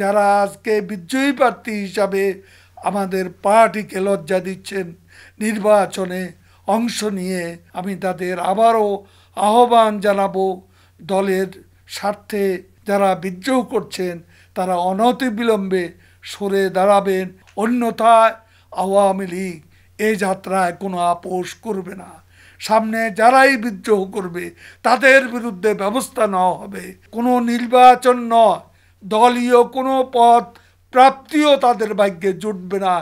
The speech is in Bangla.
যারা আজকে বিজয়ী প্রার্থী হিসাবে আমাদের পার্টিকে লজ্জা দিচ্ছেন নির্বাচনে অংশ নিয়ে আমি তাদের আবারও আহ্বান জানাবো দলের স্বার্থে যারা বিদ্রোহ করছেন তারা অনতিবিলম্বে সরে দাঁড়াবেন অন্যথায় আওয়ামী লীগ এ যাত্রায় কোনো আপোষ করবে না সামনে যারাই বিদ্রোহ করবে তাদের বিরুদ্ধে ব্যবস্থা নেওয়া হবে কোনো নির্বাচন নয় দলীয় কোনো পথ প্রাপ্তিও তাদের ভাগ্যে জুটবে না